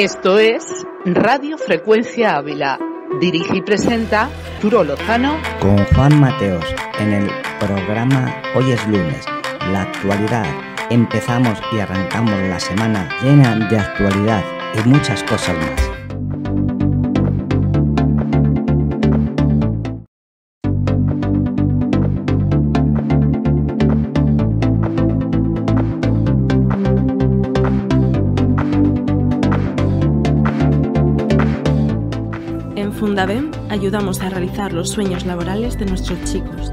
Esto es Radio Frecuencia Ávila. Dirige y presenta Turo Lozano. Con Juan Mateos en el programa Hoy es lunes, la actualidad. Empezamos y arrancamos la semana llena de actualidad y muchas cosas más. ayudamos a realizar los sueños laborales de nuestros chicos.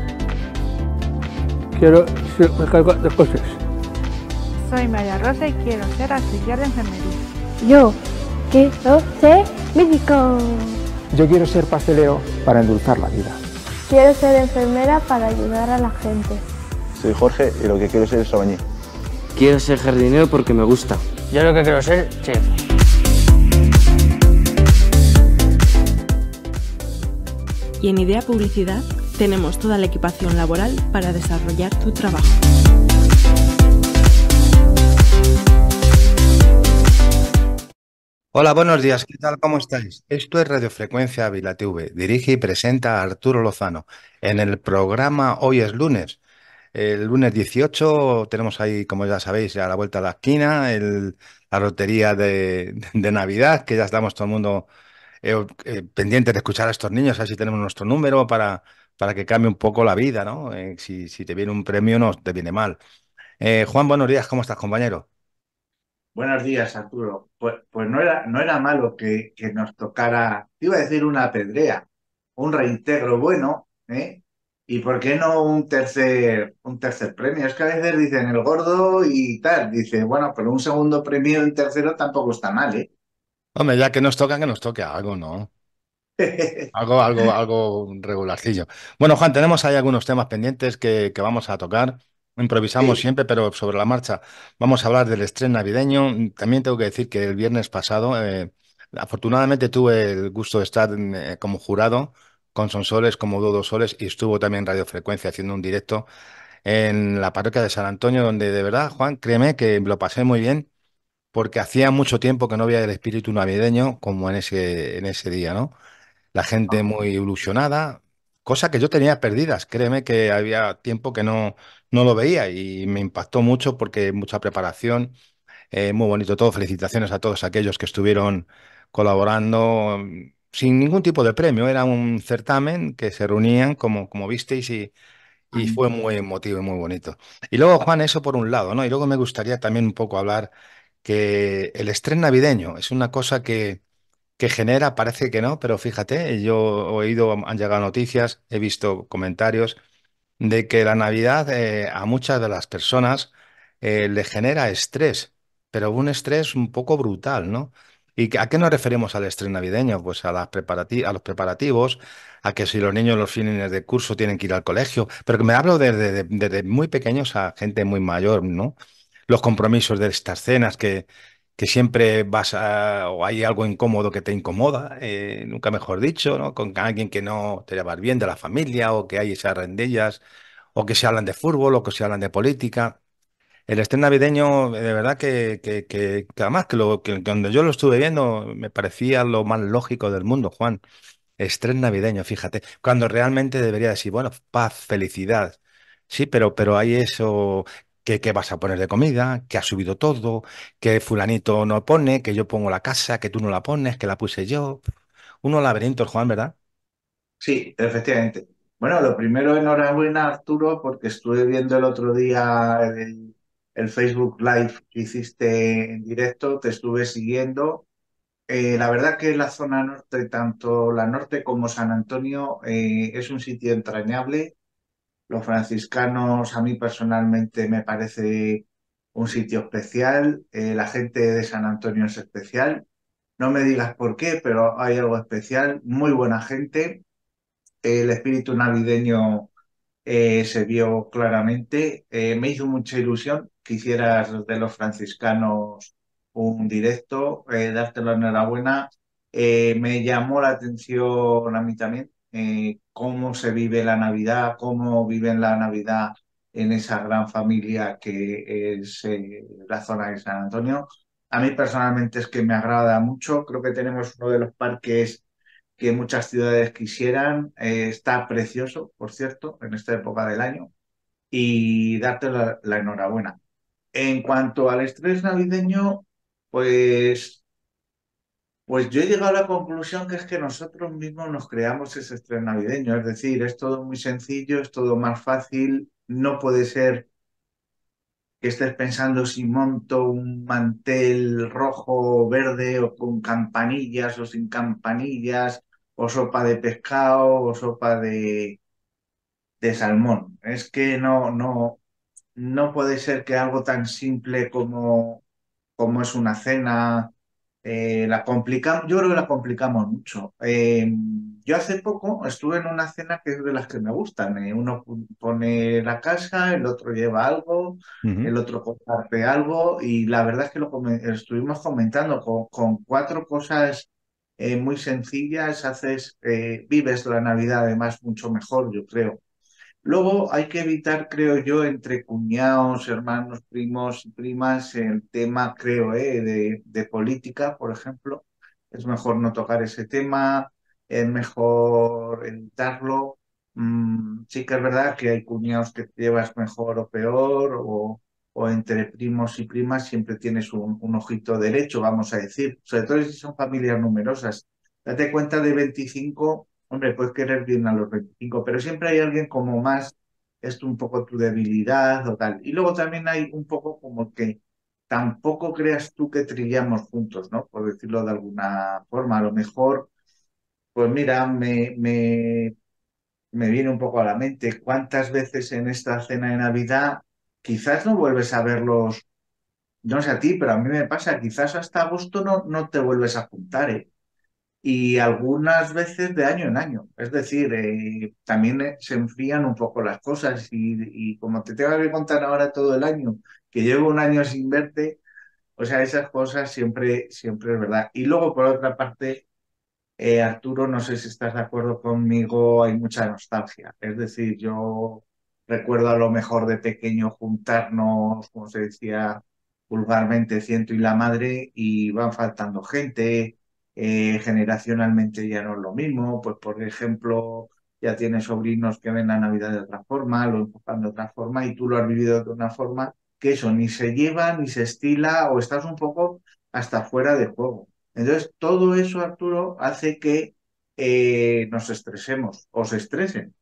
Quiero ser mecánico de coches. Soy María Rosa y quiero ser auxiliar de enfermería. Yo quiero ser médico. Yo quiero ser pasteleo para endulzar la vida. Quiero ser enfermera para ayudar a la gente. Soy Jorge y lo que quiero ser es albañil. Quiero ser jardinero porque me gusta. Yo lo que quiero ser, chef. y en Idea Publicidad tenemos toda la equipación laboral para desarrollar tu trabajo. Hola, buenos días, ¿qué tal? ¿Cómo estáis? Esto es Radiofrecuencia Vila TV. Dirige y presenta Arturo Lozano. En el programa Hoy es lunes. El lunes 18 tenemos ahí, como ya sabéis, a la vuelta de la esquina, la lotería de, de, Navidad, que ya estamos todo el mundo eh, eh, pendiente pendientes de escuchar a estos niños, a ver si tenemos nuestro número para, para que cambie un poco la vida, ¿no? Eh, si, te viene un premio, no te viene mal. Juan, buenos días, ¿cómo estás, compañero? Buenos días, Arturo. Pues, pues, no, era, no era malo que, que nos tocara, te iba a decir una pedrea, un reintegro bueno, ¿eh? ¿Y por qué no un tercer, un tercer premio? Es que a veces dicen el gordo y tal. Dice, bueno, pero un segundo premio y un tercero tampoco está mal, ¿eh? Hombre, ya que nos toca, que nos toque algo, ¿no? Algo, algo, algo regularcillo. Bueno, Juan, tenemos ahí algunos temas pendientes que, vamos a tocar. Improvisamos siempre, pero sobre la marcha. Vamos a hablar del estrés navideño. También tengo que decir que el viernes pasado, eh, afortunadamente tuve el gusto de estar mm, eh, como jurado con Sonsoles, como Dodo Soles, y estuvo también Radio Frecuencia haciendo un directo en la parroquia de San Antonio, donde de verdad, Juan, créeme que lo pasé muy bien porque hacía mucho tiempo que no había el espíritu navideño como en ese, en ese día, ¿no? La gente ah. muy ilusionada, cosa que yo tenía perdidas, créeme que había tiempo que no, no lo veía y me impactó mucho porque mucha preparación, eh, muy bonito todo, felicitaciones a todos aquellos que estuvieron colaborando sin ningún tipo de premio, era un certamen que se reunían como, como visteis y, y fue muy emotivo y muy bonito. Y luego, Juan, eso por un lado, ¿no? Y luego me gustaría también un poco hablar que el estrés navideño es una cosa que, que genera, parece que no, pero fíjate, yo he oído, han llegado noticias, he visto comentarios de que la Navidad eh, a muchas de las personas eh, le genera estrés, pero un estrés un poco brutal, ¿no? ¿Y a qué nos referimos al estrés navideño? Pues a, las preparati a los preparativos, a que si los niños los fines de curso tienen que ir al colegio, pero que me hablo desde muy pequeños a gente muy mayor, ¿no? los compromisos de estas cenas que, que siempre vas a, o hay algo incómodo que te incomoda, eh, nunca mejor dicho, ¿no? Con alguien que no te llevas bien de la familia o que hay esas rendillas o que se hablan de fútbol o que se hablan de política. El estrés navideño, eh, de verdad que, que, que, que además que, lo, cuando yo lo estuve viendo me parecía lo más lógico del mundo, Juan. Estrés navideño, fíjate, cuando realmente debería decir, bueno, paz, felicidad. Sí, pero, pero hay eso que qué vas a poner de comida, que ha subido todo, que fulanito no pone, que yo pongo la casa, que tú no la pones, que la puse yo. Unos laberintos, Juan, ¿verdad? Sí, efectivamente. Bueno, lo primero, enhorabuena, Arturo, porque estuve viendo el otro día el, Facebook Live que hiciste en directo, te estuve siguiendo. Eh, la verdad que la zona norte, tanto la norte como San Antonio, eh, es un sitio entrañable los franciscanos a mí personalmente me parece un sitio especial, eh, la gente de San Antonio es especial, no me digas por qué, pero hay algo especial, muy buena gente, el espíritu navideño eh, se vio claramente, eh, me hizo mucha ilusión que hicieras de los franciscanos un directo, darte la enhorabuena, me llamó la atención a mí también eh, cómo se vive la Navidad, cómo viven la Navidad en esa gran familia que es eh, la zona de San Antonio. A mí personalmente es que me agrada mucho, creo que tenemos uno de los parques que muchas ciudades quisieran, eh, está precioso, por cierto, en esta época del año, y darte la enhorabuena. En cuanto al estrés navideño, pues pues yo he llegado a la conclusión que es que nosotros mismos nos creamos ese estrés navideño, es decir, es todo muy sencillo, es todo más fácil, no puede ser que estés pensando si monto un mantel rojo o verde o con campanillas o sin campanillas o sopa de pescado o sopa de, de salmón. Es que no, no, no puede ser que algo tan simple como, como es una cena eh, la complicamos, yo creo que la complicamos mucho. Eh, yo hace poco estuve en una cena que es de las que me gustan. Eh, uno pone la casa, el otro lleva algo, el otro comparte algo, y la verdad es que lo estuvimos comentando con, con cuatro cosas muy sencillas. Haces, vives la Navidad además mucho mejor, yo creo. Luego hay que evitar, creo yo, entre cuñados, hermanos, primos y primas, el tema, creo, eh, de, política, por ejemplo. Es mejor no tocar ese tema, es mejor evitarlo. Mm, sí que es verdad que hay cuñados que llevas mejor o peor, o, entre primos y primas siempre tienes un, ojito derecho, vamos a decir, sobre todo si son familias numerosas. Date cuenta de 25 Hombre, puedes querer bien a los 25, pero siempre hay alguien como más, esto un poco tu debilidad o tal. Y luego también hay un poco como que tampoco creas tú que trillamos juntos, ¿no? Por decirlo de alguna forma. A lo mejor, pues mira, me, me, viene un poco a la mente cuántas veces en esta cena de Navidad quizás no vuelves a verlos, no sé a ti, pero a mí me pasa, quizás hasta agosto no, no te vuelves a juntar, ¿eh? y algunas veces de año en año. Es decir, eh, también eh, se enfrían un poco las cosas y, como te tengo que contar ahora todo el año, que llevo un año sin verte, o sea, esas cosas siempre, siempre es verdad. Y luego, por otra parte, eh, Arturo, no sé si estás de acuerdo conmigo, hay mucha nostalgia. Es decir, yo recuerdo a lo mejor de pequeño juntarnos, como se decía vulgarmente, ciento y la madre, y van faltando gente, eh, generacionalmente ya no es lo mismo, pues por ejemplo ya tienes sobrinos que ven la Navidad de otra forma, lo enfocan de otra forma y tú lo has vivido de una forma que eso ni se lleva, ni se estila o estás un poco hasta fuera de juego. Entonces todo eso, Arturo, hace que eh, nos estresemos o se estresen.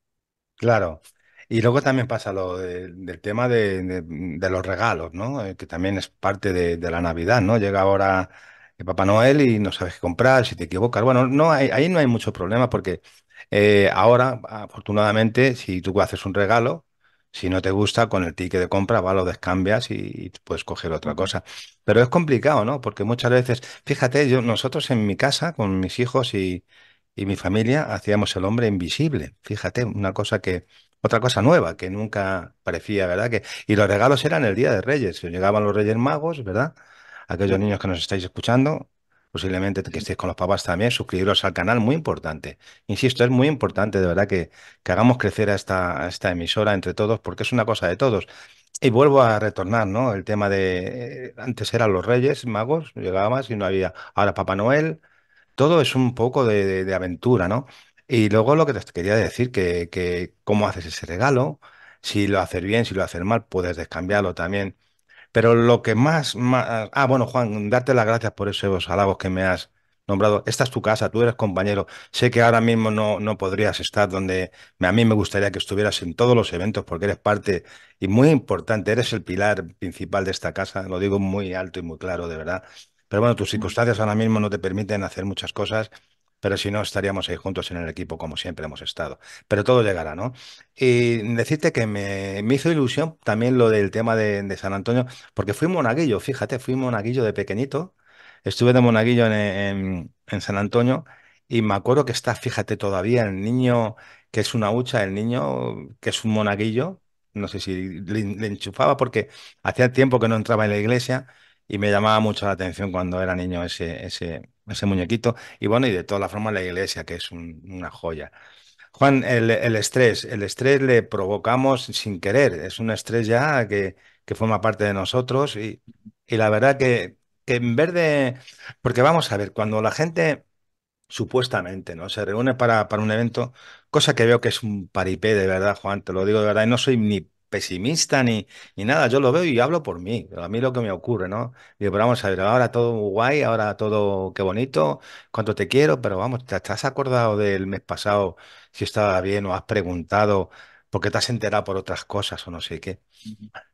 Claro. Y luego también pasa lo del tema de, los regalos, ¿no? Eh, que también es parte de, la Navidad, ¿no? Llega ahora de Papá Noel y no sabes qué comprar, si te equivocas. Bueno, no hay, ahí no hay mucho problema porque eh, ahora, afortunadamente, si tú haces un regalo, si no te gusta, con el ticket de compra, va, lo descambias y, puedes coger otra cosa. Pero es complicado, ¿no? Porque muchas veces, fíjate, yo, nosotros en mi casa, con mis hijos y, mi familia, hacíamos el hombre invisible. Fíjate, una cosa que, otra cosa nueva que nunca parecía, ¿verdad? Que, y los regalos eran el Día de Reyes. Llegaban los Reyes Magos, ¿verdad? aquellos niños que nos estáis escuchando, posiblemente que estéis con los papás también, suscribiros al canal, muy importante. Insisto, es muy importante de verdad que, hagamos crecer a esta, esta emisora entre todos, porque es una cosa de todos. Y vuelvo a retornar, ¿no? El tema de, antes eran los reyes, magos, llegabas y no había, ahora Papá Noel, todo es un poco de, aventura, ¿no? Y luego lo que te quería decir, que, que cómo haces ese regalo, si lo haces bien, si lo haces mal, puedes descambiarlo también pero lo que más, ah, ah, bueno, Juan, darte las gracias por esos halagos que me has nombrado. Esta es tu casa, tú eres compañero. Sé que ahora mismo no, no podrías estar donde a mí me gustaría que estuvieras en todos los eventos porque eres parte y muy importante, eres el pilar principal de esta casa. Lo digo muy alto y muy claro, de verdad. Pero bueno, tus circunstancias ahora mismo no te permiten hacer muchas cosas pero si no, estaríamos ahí juntos en el equipo como siempre hemos estado. Pero todo llegará, ¿no? Y decirte que me, me hizo ilusión también lo del tema de, de, San Antonio, porque fui monaguillo, fíjate, fui monaguillo de pequeñito, estuve de monaguillo en, en, San Antonio y me acuerdo que está, fíjate todavía, el niño que es una hucha, el niño que es un monaguillo, no sé si le, le enchufaba porque hacía tiempo que no entraba en la iglesia y me llamaba mucho la atención cuando era niño ese, ese, ese muñequito, y bueno, y de todas las formas la iglesia, que es una joya. Juan, el, estrés, el estrés le provocamos sin querer, es un estrés ya que, que forma parte de nosotros y, y la verdad que, que, en vez de, porque vamos a ver, cuando la gente supuestamente no se reúne para, para un evento, cosa que veo que es un paripé de verdad, Juan, te lo digo de verdad, y no soy ni pesimista ni, nada, yo lo veo y hablo por mí, a mí lo que me ocurre, ¿no? Digo, pero vamos a ver, ahora todo guay, ahora todo qué bonito, cuánto te quiero, pero vamos, ¿te, has acordado del mes pasado si estaba bien o has preguntado? porque te has enterado por otras cosas o no sé qué.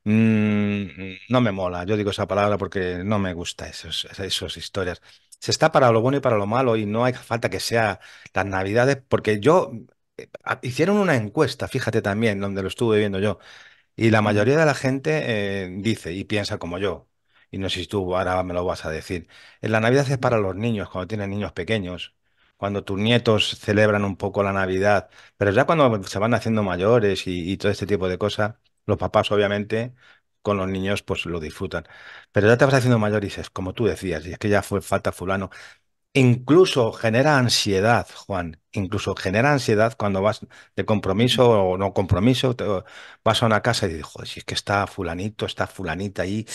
Mm, no me mola, yo digo esa palabra porque no me gusta esas historias. Se está para lo bueno y para lo malo y no hay falta que sea las navidades, porque yo eh, hicieron una encuesta, fíjate también, donde lo estuve viendo yo, y la mayoría de la gente eh, dice y piensa como yo, y no sé si tú ahora me lo vas a decir, en la Navidad es para los niños, cuando tienen niños pequeños, cuando tus nietos celebran un poco la Navidad, pero ya cuando se van haciendo mayores y, todo este tipo de cosas, los papás obviamente con los niños pues lo disfrutan, pero ya te vas haciendo mayor y dices, como tú decías, y es que ya fue falta fulano, Incluso genera ansiedad, Juan. Incluso genera ansiedad cuando vas de compromiso o no compromiso, vas a una casa y dices, joder, si es que está fulanito, está fulanita ahí,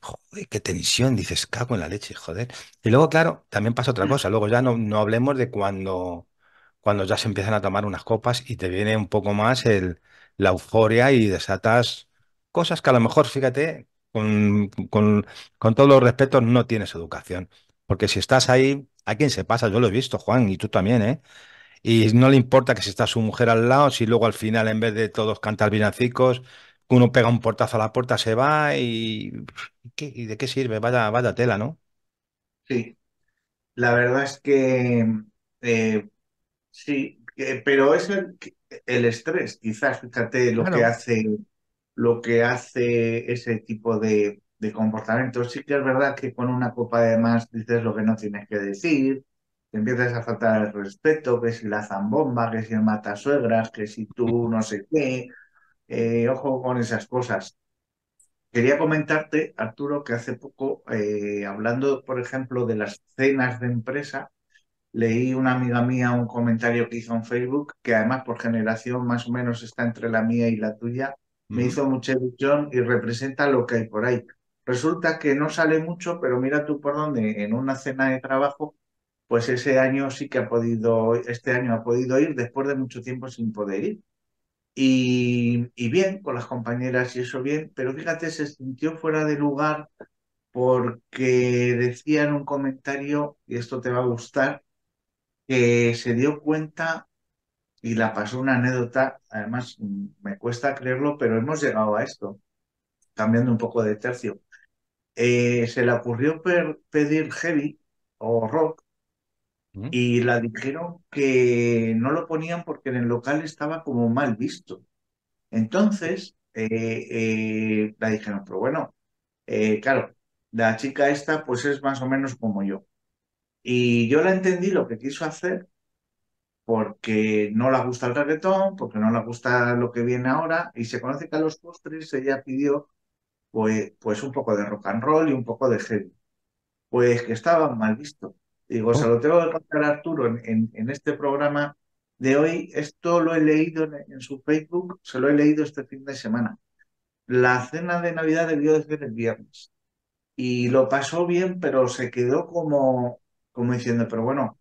joder, qué tensión, dices, cago en la leche, joder. Y luego, claro, también pasa otra mm. cosa, luego ya no, no hablemos de cuando, cuando ya se empiezan a tomar unas copas y te viene un poco más el, la euforia y desatas cosas que a lo mejor, fíjate, con, con, con todos los respetos no tienes educación. Porque si estás ahí, a quien se pasa, yo lo he visto, Juan, y tú también, ¿eh? Y no le importa que si está su mujer al lado, si luego al final, en vez de todos cantar villancicos, uno pega un portazo a la puerta, se va y. ¿Y de qué sirve? Vaya, vaya tela, ¿no? Sí. La verdad es que. Eh, sí, eh, pero es el, estrés, quizás, fíjate lo que hace lo que hace ese tipo de, de comportamiento. Sí que es verdad que con una copa de más dices lo que no tienes que decir, te empiezas a faltar el respeto, que si la zambomba, que si el matasuegras, que si tú no sé qué. Eh, ojo con esas cosas. Quería comentarte, Arturo, que hace poco, eh, hablando, por ejemplo, de las cenas de empresa, leí una amiga mía un comentario que hizo en Facebook, que además por generación más o menos está entre la mía y la tuya, me hizo mucha ilusión y representa lo que hay por ahí. Resulta que no sale mucho, pero mira tú por dónde, en una cena de trabajo, pues ese año sí que ha podido, este año ha podido ir después de mucho tiempo sin poder ir. Y, y bien, con las compañeras y eso bien, pero fíjate, se sintió fuera de lugar porque decía en un comentario, y esto te va a gustar, que se dio cuenta y la pasó una anécdota, además me cuesta creerlo, pero hemos llegado a esto, cambiando un poco de tercio. Eh, se le ocurrió pedir heavy o rock y la dijeron que no lo ponían porque en el local estaba como mal visto. Entonces eh, eh, la dijeron, pero bueno, claro, la chica esta pues es más o menos como yo. Y yo la entendí lo que quiso hacer porque no le gusta el reggaetón, porque no le gusta lo que viene ahora, y se conoce que a los postres ella pidió pues, pues, un poco de rock and roll y un poco de heavy. Pues que estaba mal visto. Digo, se oh. lo tengo que contar a Arturo en, en, este programa de hoy. Esto lo he leído en, su Facebook, se lo he leído este fin de semana. La cena de Navidad debió de ser el viernes. Y lo pasó bien, pero se quedó como, como diciendo, pero bueno,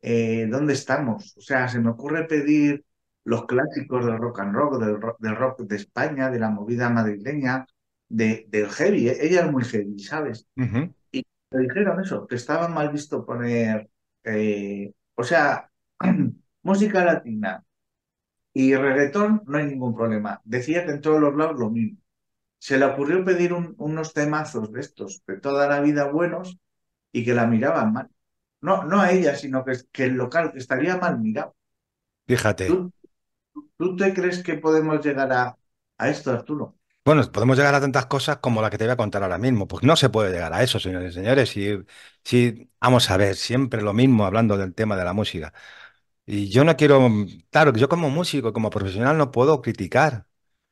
eh, ¿dónde estamos? O sea, se me ocurre pedir los clásicos del rock and roll, del del rock de España, de la movida madrileña, de, del heavy. ¿eh? Ella es muy heavy, ¿sabes? Y le dijeron eso, que estaba mal visto poner, eh, o sea, música latina y reggaetón no hay ningún problema. Decía que en todos los lados lo mismo. Se le ocurrió pedir unos temazos de estos, de toda la vida buenos, y que la miraban mal. No, no a ella, sino que, que el local que estaría mal mirado. Fíjate. ¿Tú, te crees que podemos llegar a, a esto, Arturo? Bueno, podemos llegar a tantas cosas como la que te voy a contar ahora mismo. Pues no se puede llegar a eso, señores y señores. Y, si, vamos a ver, siempre lo mismo hablando del tema de la música. Y yo no quiero, mm, claro, yo como músico, como profesional, no puedo criticar.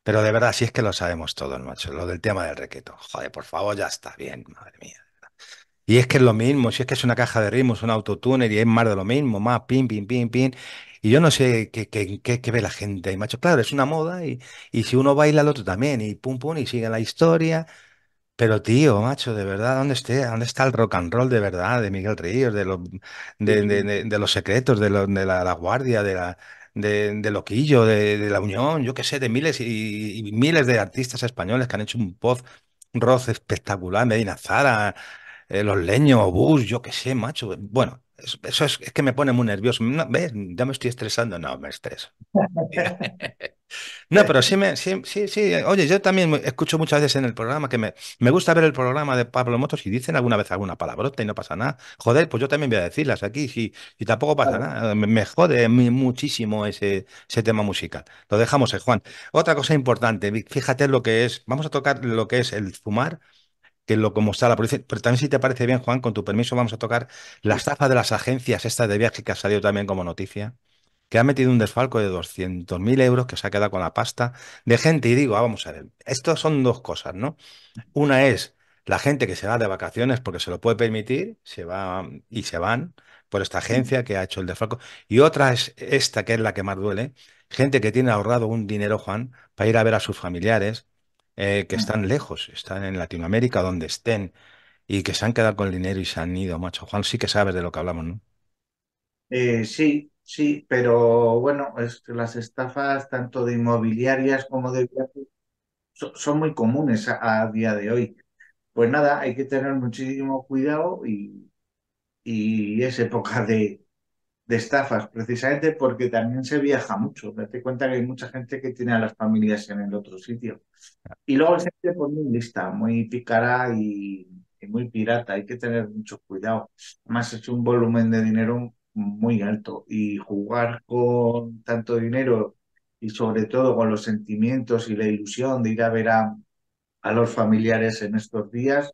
Pero de verdad, si es que lo sabemos todos, macho, lo del tema del requeto. Joder, por favor, ya está bien, madre mía. Y es que es lo mismo, si es que es una caja de ritmos, un autotuner y es más de lo mismo, más pim pim pim pin. Y yo no sé qué, qué, qué, ve la gente ahí, macho. Claro, es una moda y, y si uno baila, el otro también, y pum, pum, y sigue la historia. Pero tío, macho, de verdad, ¿dónde, esté, ¿dónde está el rock and roll de verdad de Miguel Ríos, de, los de, los secretos, de, de la, guardia, de la de, Loquillo, de, la Unión, yo qué sé, de miles y, miles de artistas españoles que han hecho un post rock espectacular, Medina Zara, eh, Los Leños, Bus, yo qué sé, macho. Bueno, eso es, que me pone muy nervioso. ¿ves? Ya me estoy estresando. No, me estreso. no, pero sí, me, sí, sí, Oye, yo también escucho muchas veces en el programa que me, me gusta ver el programa de Pablo Motos y dicen alguna vez alguna palabrota y no pasa nada. Joder, pues yo también voy a decirlas aquí y, y tampoco pasa nada. Me, jode muchísimo ese, ese, tema musical. Lo dejamos, eh, Juan. Otra cosa importante, fíjate lo que es, vamos a tocar lo que es el fumar que lo como está la policía. Pero también si te parece bien, Juan, con tu permiso vamos a tocar la estafa de las agencias esta de viaje que ha salido también como noticia, que ha metido un desfalco de 200.000 euros que se ha quedado con la pasta de gente. Y digo, ah, vamos a ver, estas son dos cosas, ¿no? Una es la gente que se va de vacaciones porque se lo puede permitir, se va y se van por esta agencia que ha hecho el desfalco. Y otra es esta, que es la que más duele, gente que tiene ahorrado un dinero, Juan, para ir a ver a sus familiares, eh, que están lejos, están en Latinoamérica, donde estén, y que se han quedado con el dinero y se han ido, macho. Juan, sí que sabes de lo que hablamos, ¿no? Eh, sí, sí, pero bueno, las estafas tanto de inmobiliarias como de viajes son, muy comunes a, día de hoy. Pues nada, hay que tener muchísimo cuidado y, y es época de, de estafas, precisamente porque también se viaja mucho. Date cuenta que hay mucha gente que tiene a las familias en el otro sitio. Y luego se gente lista, muy pícara y, muy pirata. Hay que tener mucho cuidado. Además, es un volumen de dinero muy alto y jugar con tanto dinero y sobre todo con los sentimientos y la ilusión de ir a ver a los familiares en estos días,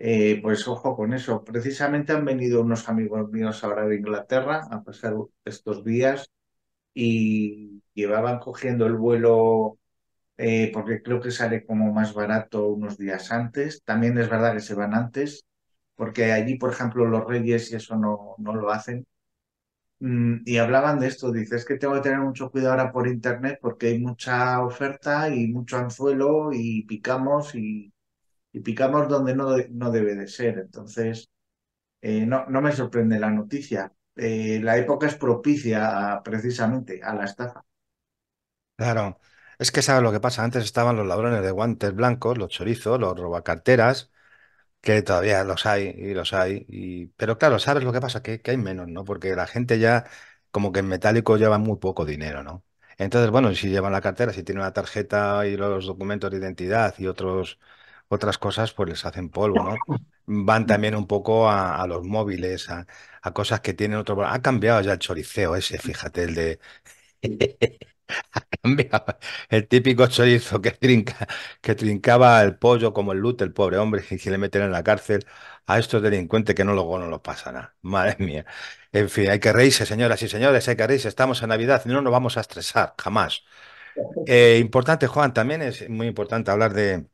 eh, pues ojo con eso. Precisamente han venido unos amigos míos ahora de Inglaterra a pasar estos días y llevaban cogiendo el vuelo eh, porque creo que sale como más barato unos días antes. También es verdad que se van antes porque allí, por ejemplo, los reyes y eso no, no lo hacen. Mm, y hablaban de esto, dices es que tengo que tener mucho cuidado ahora por internet porque hay mucha oferta y mucho anzuelo y picamos y y picamos donde no, debe de ser. Entonces, eh, no, no me sorprende la noticia. Eh, la época es propicia precisamente a la estafa. Claro, es que sabes lo que pasa. Antes estaban los ladrones de guantes blancos, los chorizos, los robacarteras, que todavía los hay y los hay. Pero claro, sabes lo que pasa, que, que hay menos, ¿no? Porque la gente ya, como que en metálico lleva muy poco dinero, ¿no? Entonces, bueno, si llevan la cartera, si tienen la tarjeta y los documentos de identidad y otros otras cosas pues les hacen polvo, ¿no? Van también un poco a, los móviles, a, cosas que tienen otro... Ha cambiado ya el choriceo ese, fíjate, el de... ha cambiado el típico chorizo que, trinca, que trincaba el pollo como el lute, el pobre hombre, que le meten en la cárcel a estos delincuentes que no luego no lo pasará. Madre mía. En fin, hay que reírse, señoras y señores, hay que reírse. Estamos en Navidad no nos vamos a estresar, jamás. Eh, importante, Juan, también es muy importante hablar de,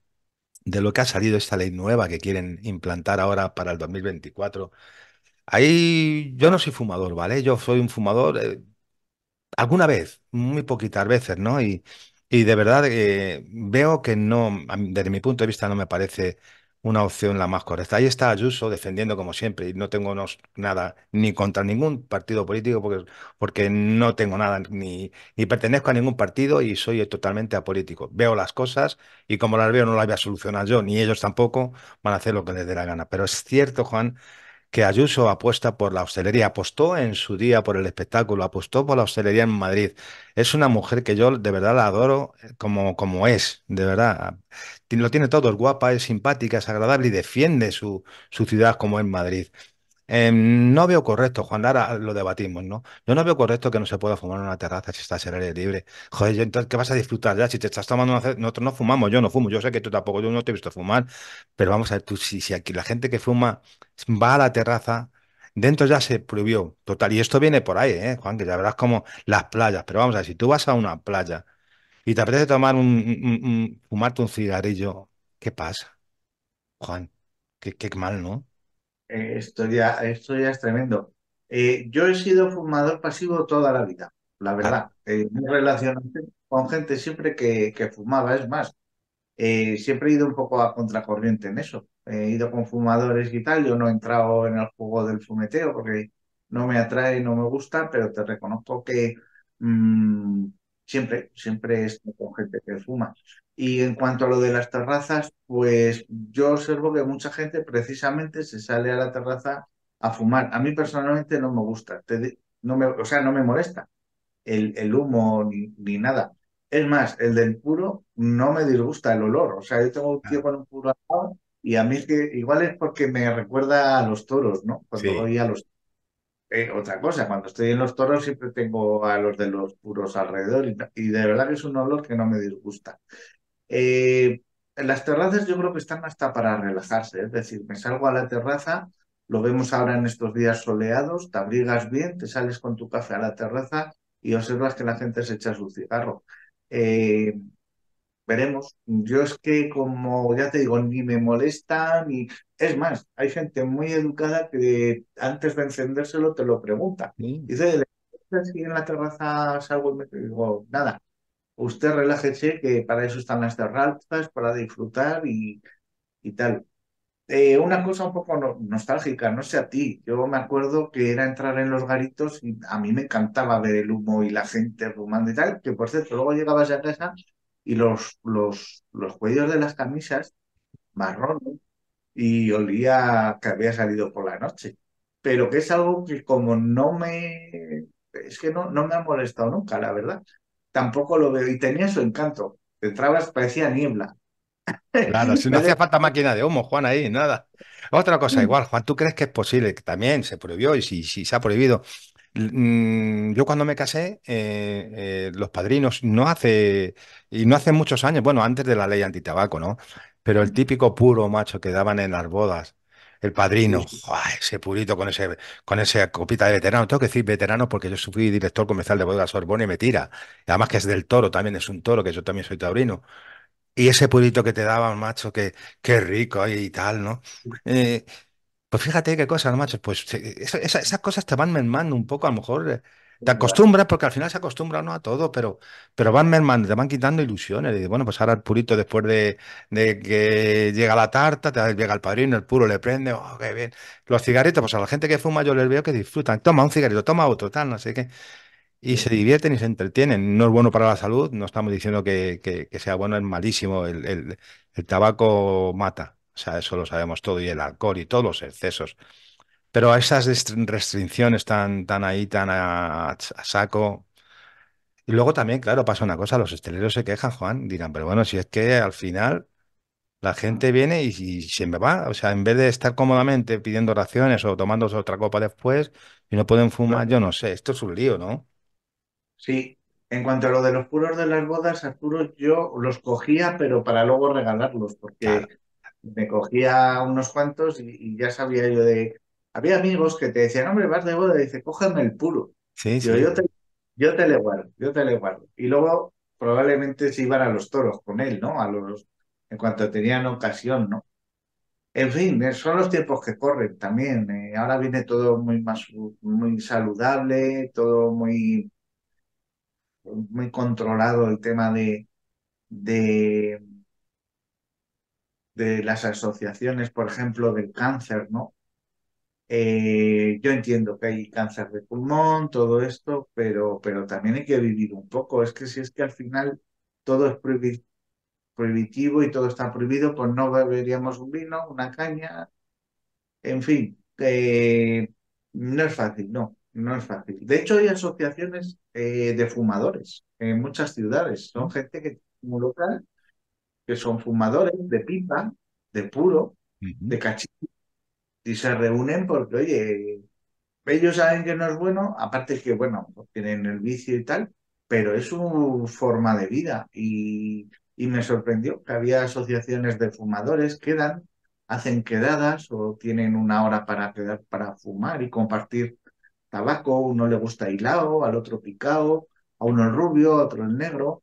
de lo que ha salido esta ley nueva que quieren implantar ahora para el 2024. Ahí yo no soy fumador, ¿vale? Yo soy un fumador eh, alguna vez, muy poquitas veces, ¿no? Y, y de verdad eh, veo que no, desde mi punto de vista no me parece una opción la más correcta. Ahí está Ayuso defendiendo como siempre y no tengo nada ni contra ningún partido político porque, porque no tengo nada ni, ni, pertenezco a ningún partido y soy totalmente apolítico. Veo las cosas y como las veo no las voy a solucionar yo ni ellos tampoco van a hacer lo que les dé la gana. Pero es cierto, Juan, que Ayuso apuesta por la hostelería, apostó en su día por el espectáculo, apostó por la hostelería en Madrid. Es una mujer que yo de verdad la adoro eh, como, como es, de verdad. Lo tiene todo, es guapa, es simpática, es agradable y defiende su, su ciudad como es Madrid. Em, no veo correcto, Juan, ahora lo debatimos, ¿no? Yo no veo correcto que no se pueda fumar en una terraza si estás en aire libre. Joder, entonces, ¿qué vas a disfrutar ya? Si te estás tomando una nosotros no fumamos, yo no fumo, yo sé que tú tampoco, yo no te he visto fumar, pero vamos a ver, si, aquí la gente que fuma va a la terraza, dentro ya se prohibió, total, y esto viene por ahí, ¿eh, Juan, que ya verás como las playas, pero vamos a ver, si tú vas a una playa y te apetece tomar un, un fumarte un cigarrillo, ¿qué pasa? Juan, qué, qué mal, ¿no? esto, ya, esto ya es tremendo. Eh, yo he sido fumador pasivo toda la vida, la ah. verdad. Eh, relación con gente siempre que, que fumaba, es más. Eh, siempre he ido un poco a contracorriente en eso. He ido con fumadores y tal, yo no he entrado en el juego del fumeteo porque no me atrae, no me gusta, pero te reconozco que mm, siempre, siempre es con gente que fuma. Y en cuanto a lo de las terrazas, pues yo observo que mucha gente precisamente se sale a la terraza a fumar. A mí personalmente no me gusta, no me, o sea, no me molesta el, el humo ni, nada. Es más, el del puro no me disgusta el olor. O sea, yo tengo un tío ah. con un puro al lado y a mí es que igual es porque me recuerda a los toros, ¿no? Cuando voy a los eh, otra cosa, cuando estoy en los toros siempre tengo a los de los puros alrededor y, de verdad que es un olor que no me disgusta. Eh, las terrazas yo creo que están hasta para relajarse, es decir, me salgo a la terraza, lo vemos ahora en estos días soleados, te abrigas bien, te sales con tu café a la terraza y observas que la gente se echa su cigarro. Eh, veremos. Yo es que, como ya te digo, ni me molesta, ni... Es más, hay gente muy educada que antes de encendérselo te lo pregunta. Dice, si en la terraza salgo y me digo, nada, usted relájese, que para eso están las terrazas, para disfrutar y, y tal. Eh, una cosa un poco nostálgica, no sé a ti, yo me acuerdo que era entrar en los garitos y a mí me encantaba ver el humo y la gente fumando y tal, que por cierto, luego llegabas a casa y los, los, los cuellos de las camisas marrón y olía que había salido por la noche, pero que es algo que como no me, es que no, no me ha molestado nunca, la verdad tampoco lo veo. Y tenía su encanto. De parecía niebla. Claro, si no hacía falta máquina de humo, Juan, ahí, nada. Otra cosa, mm. igual, Juan, ¿tú crees que es posible? Que también se prohibió y si, si se ha prohibido. Mm, yo cuando me casé, eh, eh, los padrinos no hace, y no hace muchos años, bueno, antes de la ley antitabaco, ¿no? Pero el típico puro macho que daban en las bodas, el padrino, ese purito con ese con esa copita de veterano. Tengo que decir veterano porque yo fui director comercial de Bodega Sorbona y me tira. Además que es del toro, también es un toro, que yo también soy taurino. Y ese purito que te daban, macho, que qué rico y tal, ¿no? Eh, pues fíjate qué cosas, macho. Pues eh, esas, esas cosas te van mermando un poco, a lo mejor eh, te acostumbras, porque al final se acostumbra ¿no? a todo, pero, pero van mermando, te van quitando ilusiones. Y bueno, pues ahora el purito, después de, que llega la tarta, te llega el padrino, el puro le prende, oh, qué bien. Los cigarritos, pues a la gente que fuma yo les veo que disfrutan. Toma un cigarrito, toma otro, tal, no sé qué. Y se divierten y se entretienen. No es bueno para la salud, no estamos diciendo que, que, sea bueno, es malísimo. El, el, el tabaco mata, o sea, eso lo sabemos todo, y el alcohol y todos los excesos. Pero a esas restricciones tan, tan ahí, tan a, saco, y luego también, claro, pasa una cosa, los esteleros se quejan, Juan, dirán, pero bueno, si es que al final la gente viene y, se me va, o sea, en vez de estar cómodamente pidiendo raciones o tomándose otra copa después y no pueden fumar, yo no sé, esto es un lío, ¿no? Sí, en cuanto a lo de los puros de las bodas, Arturo, yo los cogía, pero para luego regalarlos, porque me cogía unos cuantos y ya sabía yo de había amigos que te decían, hombre, vas de boda, dice, cógeme el puro. Sí, Yo, te, yo le guardo, yo te le guardo. Y luego probablemente se iban a los toros con él, ¿no? A los, en cuanto tenían ocasión, ¿no? En fin, eh, son los tiempos que corren también. Eh. ahora viene todo muy más, muy saludable, todo muy, muy controlado el tema de, de, de las asociaciones, por ejemplo, del cáncer, ¿no? Eh, yo entiendo que hay cáncer de pulmón, todo esto, pero, pero también hay que vivir un poco. Es que si es que al final todo es prohibitivo y todo está prohibido, pues no beberíamos un vino, una caña, en fin, eh, no es fácil, no, no es fácil. De hecho, hay asociaciones eh, de fumadores en muchas ciudades, son gente que como local, que son fumadores de pipa, de puro, de cachito y se reúnen porque, oye, ellos saben que no es bueno, aparte que, bueno, tienen el vicio y tal, pero es su forma de vida. Y, me sorprendió que había asociaciones de fumadores que dan, hacen quedadas o tienen una hora para quedar para fumar y compartir tabaco. Uno le gusta hilado, al otro picado, a uno el rubio, a otro el negro.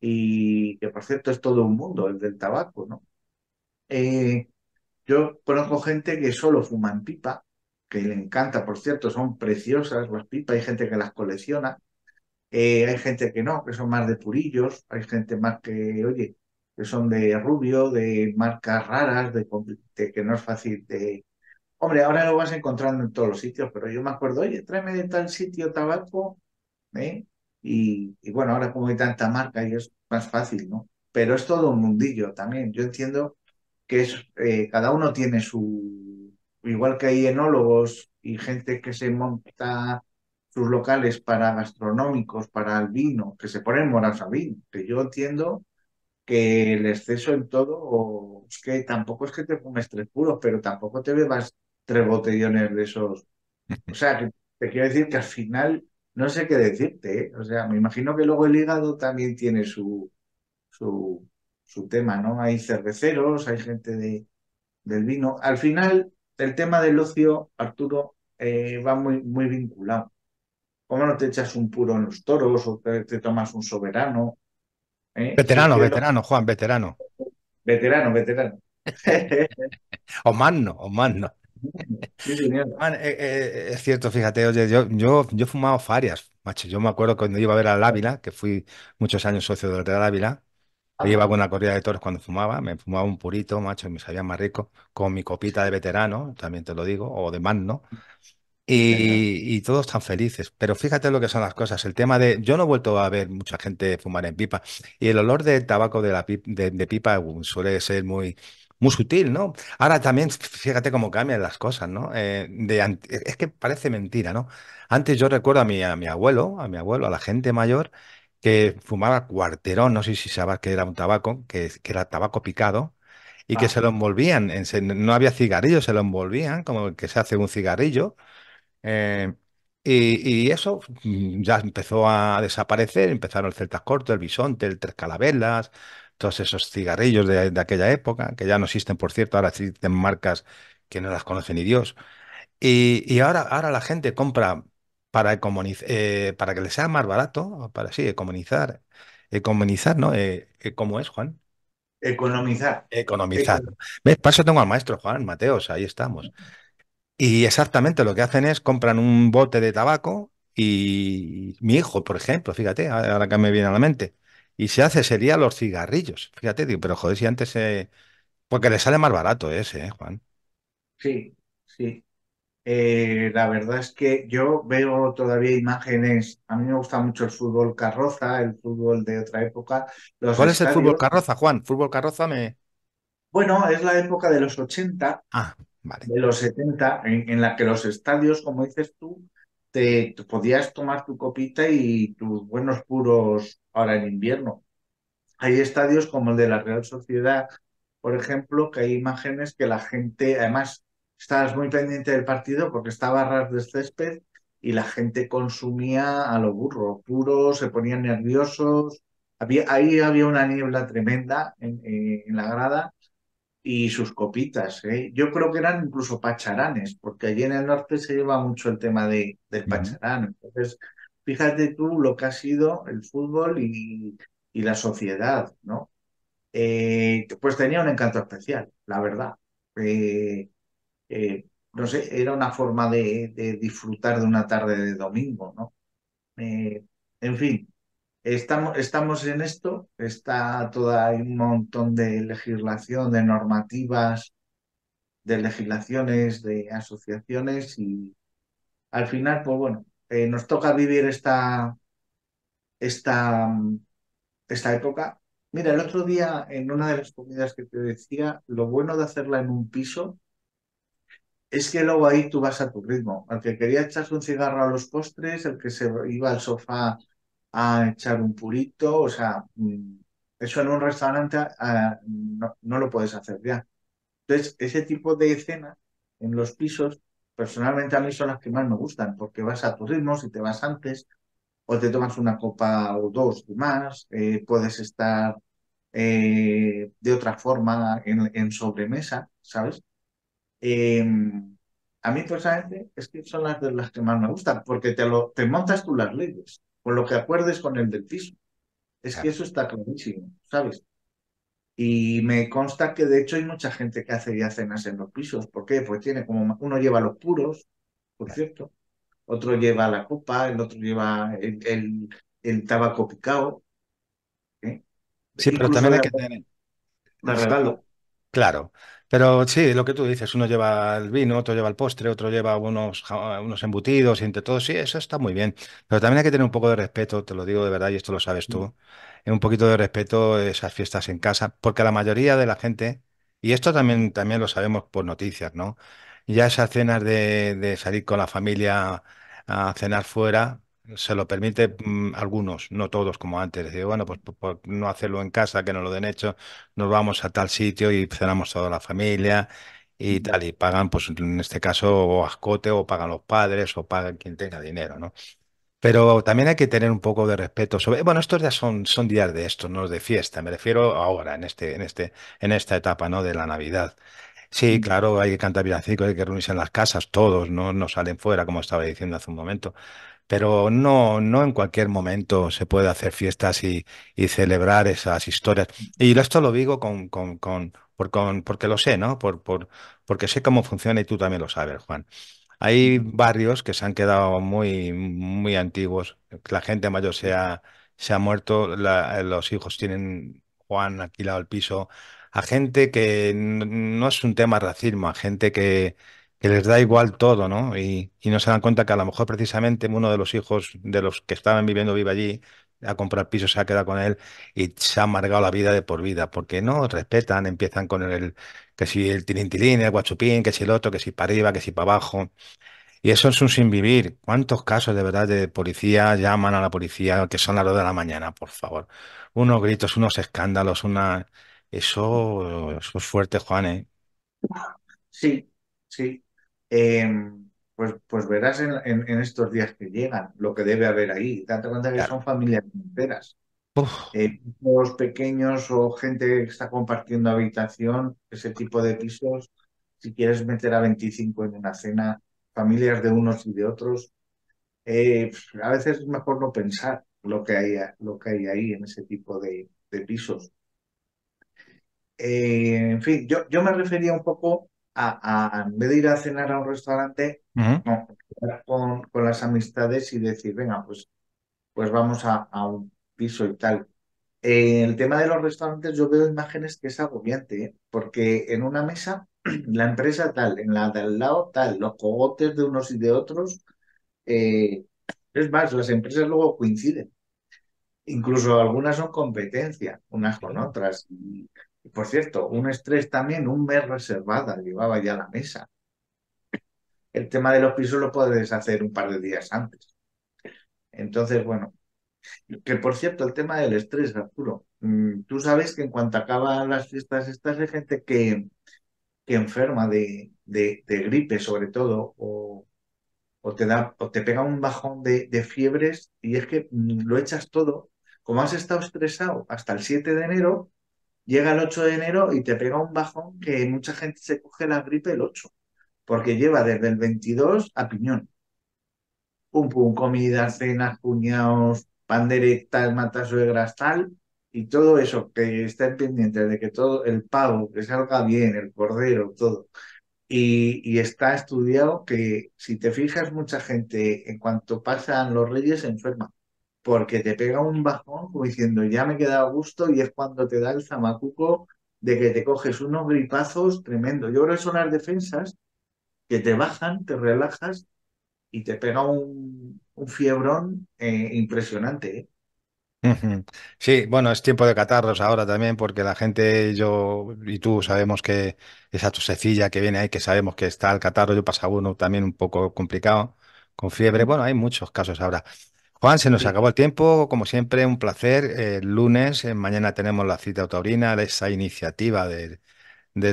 Y que, por cierto, es todo un mundo el del tabaco, ¿no? Eh, yo conozco gente que solo fuma en pipa, que le encanta, por cierto, son preciosas las pipas, hay gente que las colecciona, eh, hay gente que no, que son más de purillos, hay gente más que, oye, que son de rubio, de marcas raras, de, que no es fácil de... Hombre, ahora lo vas encontrando en todos los sitios, pero yo me acuerdo, oye, tráeme de tal sitio tabaco, ¿eh? Y, y, bueno, ahora como hay tanta marca y es más fácil, ¿no? Pero es todo un mundillo también. Yo entiendo que es, eh, cada uno tiene su, igual que hay enólogos y gente que se monta sus locales para gastronómicos, para el vino, que se ponen moras a vino, que yo entiendo que el exceso en todo, es que tampoco es que te comes tres puros, pero tampoco te bebas tres botellones de esos. O sea, te quiero decir que al final no sé qué decirte, ¿eh? o sea, me imagino que luego el hígado también tiene su, su su tema, ¿no? Hay cerveceros, hay gente de, del vino. Al final, el tema del ocio, Arturo, eh, va muy, muy vinculado. ¿Cómo no te echas un puro en los toros o te, tomas un soberano? Eh? Veterano, veterano, Juan, veterano. Veterano, veterano. o no o magno. Eh, es cierto, fíjate, oye, yo, yo, he fumado farias, macho. Yo me acuerdo cuando iba a ver al Ávila, que fui muchos años socio del Real Ávila, yo llevaba una corrida de toros cuando fumaba, me fumaba un purito, macho, y me sabía más rico, con mi copita de veterano, también te lo digo, o de man, Y, y, todos tan felices. Pero fíjate lo que son las cosas. El tema de. Yo no he vuelto a ver mucha gente fumar en pipa. Y el olor del tabaco de, la de, pipa uh, suele ser muy, muy sutil, ¿no? Ahora también, fíjate cómo cambian las cosas, ¿no? Eh, de, es que parece mentira, ¿no? Antes yo recuerdo a mi, a mi abuelo, a mi abuelo, a la gente mayor, que fumaba cuarterón, no sé si sabes que era un tabaco, que, que era tabaco picado, y que se lo envolvían, en, no había cigarrillos, se lo envolvían, como que se hace un cigarrillo. Eh, y, eso mm, ya empezó a desaparecer, empezaron el celtas corto, el bisonte, el tres Calabelas, todos esos cigarrillos de, aquella época, que ya no existen, por cierto, ahora existen marcas que no las conocen ni Dios. Y, y, ahora, ahora la gente compra para, eh, para que le sea más barato, para sí, economizar. Economizar, ¿no? Eh, eh, ¿Cómo es, Juan? Economizar. Economizar. ¿Ves? Paso tengo al maestro, Juan, Mateos, ahí estamos. Y exactamente lo que hacen es compran un bote de tabaco y mi hijo, por ejemplo, fíjate, ahora que me viene a la mente, y se hace sería los cigarrillos. Fíjate, pero joder, si antes... Porque le sale más barato ese, Juan? Sí, sí. Eh, la verdad es que yo veo todavía imágenes, a mí me gusta mucho el fútbol carroza, el fútbol de otra época. ¿Cuál es el fútbol carroza, Juan? Fútbol carroza me... Bueno, es la época de los 80, ah, de los 70, en, la que los estadios, como dices tú, te, podías tomar tu copita y tus buenos puros ahora en invierno. Hay estadios como el de la Real Sociedad, por ejemplo, que hay imágenes que la gente, además, estabas muy pendiente del partido porque estaba ras de césped y la gente consumía a lo burro, puro, se ponían nerviosos. Había, ahí había una niebla tremenda en, eh, en la grada y sus copitas. ¿eh? Yo creo que eran incluso pacharanes, porque allí en el norte se lleva mucho el tema de, del pacharán. Entonces, fíjate tú lo que ha sido el fútbol y, y la sociedad, ¿no? Eh, pues tenía un encanto especial, la verdad. Eh, eh, no sé, era una forma de, disfrutar de una tarde de domingo, ¿no? Eh, en fin, estamos, estamos en esto, está toda, un montón de legislación, de normativas, de legislaciones, de asociaciones y al final, pues bueno, eh, nos toca vivir esta, esta, esta época. Mira, el otro día en una de las comidas que te decía, lo bueno de hacerla en un piso es que luego ahí tú vas a tu ritmo. El que quería echarse un cigarro a los postres, el que se iba al sofá a echar un purito, o sea, mm, eso en un restaurante ah, no, lo puedes hacer ya. Entonces, ese tipo de escena en los pisos, personalmente a mí son las que más me gustan, porque vas a tu ritmo, si te vas antes, o te tomas una copa o dos y más, eh, puedes estar eh, de otra forma en, en sobremesa, ¿sabes? Em, a mí personalmente es que son las de las que más me gustan, porque te, lo, te montas tú las leyes, con lo que acuerdes con el del piso. Es que eso está clarísimo, ¿sabes? Y me consta que de hecho hay mucha gente que hace ya cenas en los pisos. ¿Por qué? Pues tiene como uno lleva los puros, por cierto, otro lleva la copa, el otro lleva el, el, tabaco picado. ¿eh? Sí, pero también hay que tener. regalo. Claro. Pero sí, lo que tú dices, uno lleva el vino, otro lleva el postre, otro lleva unos, unos embutidos y entre todos, sí, eso está muy bien. Pero también hay que tener un poco de respeto, te lo digo de verdad y esto lo sabes tú, mm. eh, un poquito de respeto esas fiestas en casa, porque la mayoría de la gente, y esto también, también lo sabemos por noticias, ¿no? Ya esas cenas de salir con la familia a cenar fuera, se lo permite mm, algunos, no todos como antes. bueno, pues por, no hacerlo en casa, que no lo den hecho, nos vamos a tal sitio y cenamos toda la familia y tal, y pagan, pues en este caso, o ascote, o pagan los padres, o pagan quien tenga dinero, ¿no? Pero también hay que tener un poco de respeto bueno, estos días son, son días de esto, no de fiesta, me refiero ahora, en este, en este, en esta etapa, ¿no? De la Navidad. Sí, claro, hay que cantar villancicos, hay que reunirse en las casas, todos, ¿no? No salen fuera, como estaba diciendo hace un momento pero no, no en cualquier momento se puede hacer fiestas y, y celebrar esas historias. Y esto lo digo con, con, con, por, con porque lo sé, ¿no? Por, por, porque sé cómo funciona y tú también lo sabes, Juan. Hay barrios que se han quedado muy, muy antiguos. La gente mayor se ha, se ha muerto, los hijos tienen, Juan, alquilado el piso. A gente que no es un tema racismo, a gente que, que les da igual todo, ¿no? Y, no se dan cuenta que a lo mejor precisamente uno de los hijos de los que estaban viviendo vive allí a comprar piso, se ha quedado con él y se ha amargado la vida de por vida, porque no respetan, empiezan con el, que si el tirintilín, el guachupín, que si el otro, que si para arriba, que si para abajo. Y eso es un sinvivir. ¿Cuántos casos de verdad de policía llaman a la policía que son a las dos de la mañana, por favor? Unos gritos, unos escándalos, una... Eso, eso es fuerte, Juan, ¿eh? Sí, sí. Em, pues, pues verás en, estos días que llegan lo que debe haber ahí. Tanto cuenta que son familias enteras. pisos eh, pequeños o gente que está compartiendo habitación, ese tipo de pisos, si quieres meter a 25 en una cena, familias de unos y de otros, eh, a veces es mejor no pensar lo que hay, lo que hay ahí en ese tipo de, pisos. Eh, en fin, yo, yo me refería un poco a, en vez de ir a cenar a un restaurante, con, las amistades y decir, venga, pues, pues vamos a, un piso y tal. Eh, el tema de los restaurantes, yo veo imágenes que es agobiante, ¿eh? porque en una mesa, la empresa tal, en la del lado tal, los cogotes de unos y de otros, eh, es más, las empresas luego coinciden. Incluso algunas son competencia unas con otras. Y, por cierto, un estrés también, un mes reservada, llevaba ya la mesa. El tema de los pisos lo puedes hacer un par de días antes. Entonces, bueno, que por cierto, el tema del estrés, Arturo, mm, tú sabes que en cuanto acaban las fiestas estas hay gente que, que enferma de, de, gripe sobre todo o, o, te da, o te pega un bajón de, de fiebres y es que mm, lo echas todo. Como has estado estresado hasta el 7 de enero, llega el 8 de enero y te pega un bajón que mucha gente se coge la gripe el 8, porque lleva desde el 22 a piñón. Pum, pum, comida, cenas, cuñados, tal matasuegras, tal, y todo eso que estén pendientes de que todo el pavo, que salga bien, el cordero, todo. Y, está estudiado que si te fijas mucha gente en cuanto pasan los reyes se enferma porque te pega un bajón como diciendo, ya me he quedado a gusto y es cuando te da el zamacuco de que te coges unos gripazos tremendo. Yo creo que son las defensas que te bajan, te relajas y te pega un, un fiebrón eh, impresionante. ¿eh? Sí, bueno, es tiempo de catarros ahora también, porque la gente, yo y tú sabemos que esa tosecilla que viene ahí, que sabemos que está el catarro, yo pasa uno también un poco complicado, con fiebre. Bueno, hay muchos casos ahora. Juan, se nos acabó el tiempo, como siempre, un placer. El lunes, eh, mañana tenemos la cita taurina, esa iniciativa del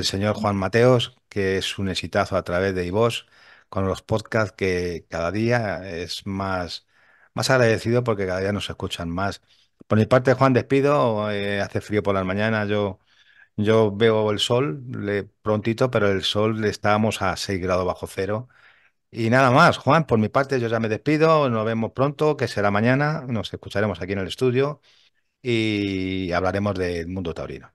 señor Juan Mateos, que es un exitazo a través de Ivos, con los podcasts que cada día es más, más agradecido porque cada día nos escuchan más. Por mi parte, Juan, despido, eh, hace frío por las mañana. yo, yo veo el sol le, prontito, pero el sol estábamos a 6 grados bajo cero y nada más, Juan, por mi parte yo ya me despido, nos vemos pronto, que será mañana, nos escucharemos aquí en el estudio y hablaremos del mundo taurino.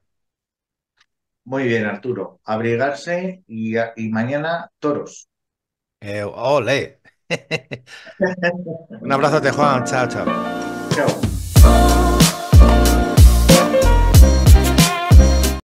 Muy bien, Arturo, abrigarse y, mañana toros. Eh, ¡Ole! Un abrazo, Juan, chao, chao. Chao.